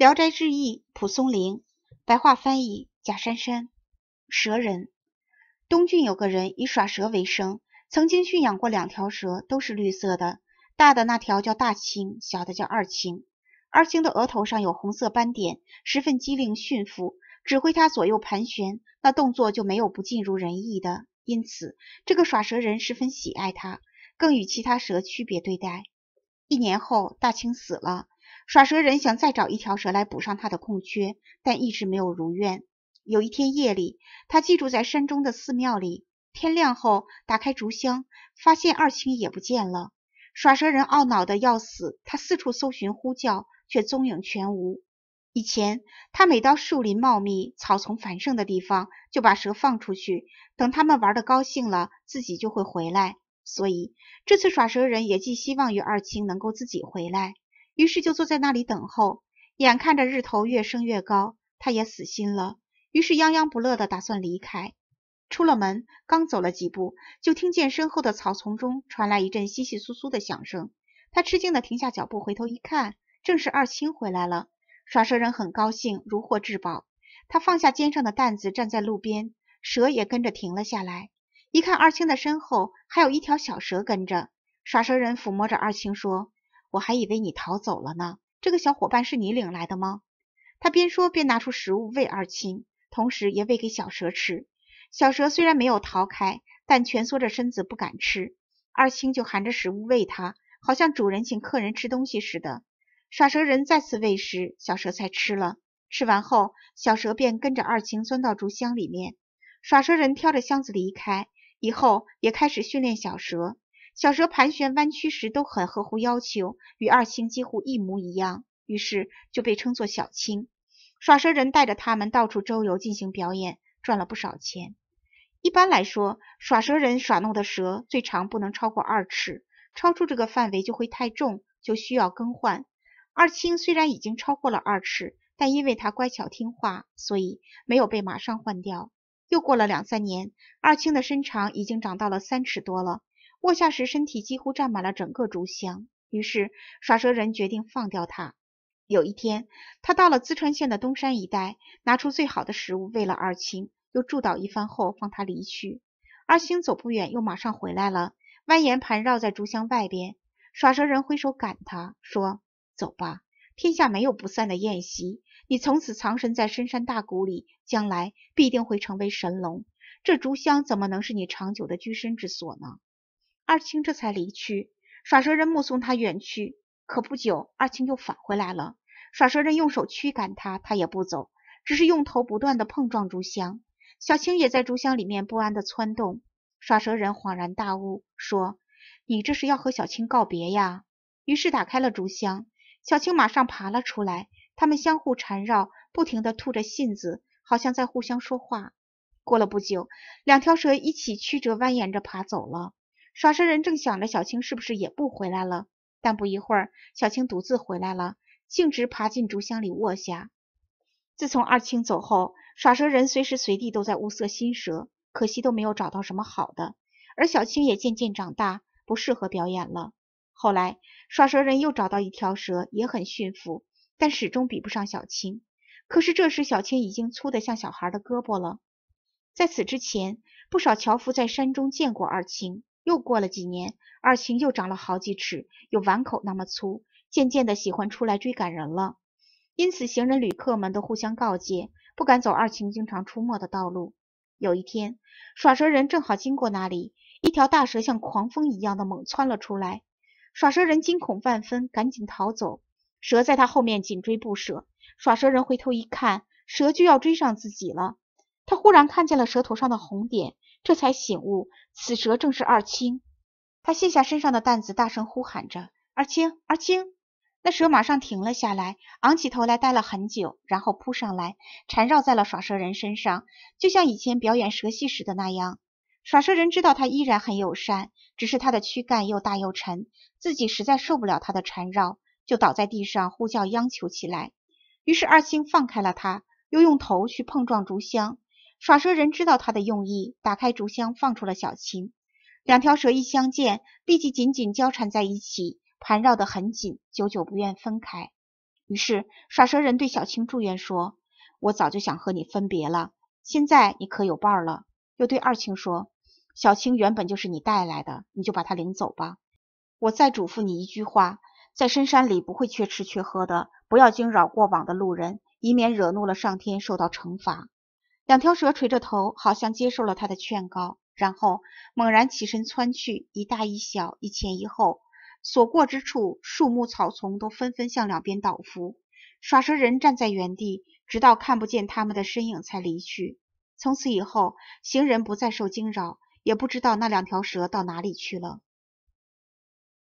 《聊斋志异》蒲松龄，白话翻译贾珊珊。蛇人东郡有个人以耍蛇为生，曾经驯养过两条蛇，都是绿色的，大的那条叫大青，小的叫二青。二青的额头上有红色斑点，十分机灵，驯服，指挥它左右盘旋，那动作就没有不尽如人意的。因此，这个耍蛇人十分喜爱它，更与其他蛇区别对待。一年后，大青死了。耍蛇人想再找一条蛇来补上他的空缺，但一直没有如愿。有一天夜里，他寄住在山中的寺庙里。天亮后，打开竹箱，发现二青也不见了。耍蛇人懊恼的要死，他四处搜寻，呼叫，却踪影全无。以前，他每到树林茂密、草丛繁盛的地方，就把蛇放出去，等他们玩的高兴了，自己就会回来。所以，这次耍蛇人也寄希望于二青能够自己回来。于是就坐在那里等候，眼看着日头越升越高，他也死心了。于是泱泱不乐的打算离开。出了门，刚走了几步，就听见身后的草丛中传来一阵窸窸窣窣的响声。他吃惊的停下脚步，回头一看，正是二青回来了。耍蛇人很高兴，如获至宝。他放下肩上的担子，站在路边，蛇也跟着停了下来。一看二青的身后还有一条小蛇跟着，耍蛇人抚摸着二青说。我还以为你逃走了呢。这个小伙伴是你领来的吗？他边说边拿出食物喂二青，同时也喂给小蛇吃。小蛇虽然没有逃开，但蜷缩着身子不敢吃。二青就含着食物喂它，好像主人请客人吃东西似的。耍蛇人再次喂食，小蛇才吃了。吃完后，小蛇便跟着二青钻到竹箱里面。耍蛇人挑着箱子离开，以后也开始训练小蛇。小蛇盘旋弯曲时都很合乎要求，与二青几乎一模一样，于是就被称作小青。耍蛇人带着他们到处周游进行表演，赚了不少钱。一般来说，耍蛇人耍弄的蛇最长不能超过二尺，超出这个范围就会太重，就需要更换。二青虽然已经超过了二尺，但因为它乖巧听话，所以没有被马上换掉。又过了两三年，二青的身长已经长到了三尺多了。卧下时，身体几乎占满了整个竹箱。于是耍蛇人决定放掉他。有一天，他到了淄川县的东山一带，拿出最好的食物喂了二青，又祝祷一番后放他离去。二青走不远，又马上回来了，蜿蜒盘绕在竹箱外边。耍蛇人挥手赶他，说：“走吧，天下没有不散的宴席。你从此藏身在深山大谷里，将来必定会成为神龙。这竹箱怎么能是你长久的居身之所呢？”二青这才离去，耍蛇人目送他远去。可不久，二青又返回来了。耍蛇人用手驱赶他，他也不走，只是用头不断的碰撞竹箱。小青也在竹箱里面不安的窜动。耍蛇人恍然大悟，说：“你这是要和小青告别呀？”于是打开了竹箱，小青马上爬了出来。他们相互缠绕，不停的吐着信子，好像在互相说话。过了不久，两条蛇一起曲折蜿蜒着爬走了。耍蛇人正想着小青是不是也不回来了，但不一会儿，小青独自回来了，径直爬进竹箱里卧下。自从二青走后，耍蛇人随时随地都在物色新蛇，可惜都没有找到什么好的。而小青也渐渐长大，不适合表演了。后来，耍蛇人又找到一条蛇，也很驯服，但始终比不上小青。可是这时，小青已经粗得像小孩的胳膊了。在此之前，不少樵夫在山中见过二青。又过了几年，二青又长了好几尺，有碗口那么粗，渐渐地喜欢出来追赶人了。因此，行人旅客们都互相告诫，不敢走二青经常出没的道路。有一天，耍蛇人正好经过那里，一条大蛇像狂风一样的猛窜了出来。耍蛇人惊恐万分，赶紧逃走。蛇在他后面紧追不舍。耍蛇人回头一看，蛇就要追上自己了。他忽然看见了蛇头上的红点。这才醒悟，此蛇正是二青。他卸下身上的担子，大声呼喊着：“二青，二青！”那蛇马上停了下来，昂起头来，待了很久，然后扑上来，缠绕在了耍蛇人身上，就像以前表演蛇戏时的那样。耍蛇人知道他依然很友善，只是他的躯干又大又沉，自己实在受不了他的缠绕，就倒在地上呼叫央求起来。于是二青放开了他，又用头去碰撞竹箱。耍蛇人知道他的用意，打开竹箱放出了小青。两条蛇一相见，立即紧紧交缠在一起，盘绕得很紧，久久不愿分开。于是耍蛇人对小青祝愿说：“我早就想和你分别了，现在你可有伴了。”又对二青说：“小青原本就是你带来的，你就把他领走吧。”我再嘱咐你一句话：在深山里不会缺吃缺喝的，不要惊扰过往的路人，以免惹怒了上天受到惩罚。两条蛇垂着头，好像接受了他的劝告，然后猛然起身窜去，一大一小，一前一后，所过之处，树木草丛都纷纷向两边倒伏。耍蛇人站在原地，直到看不见他们的身影才离去。从此以后，行人不再受惊扰，也不知道那两条蛇到哪里去了。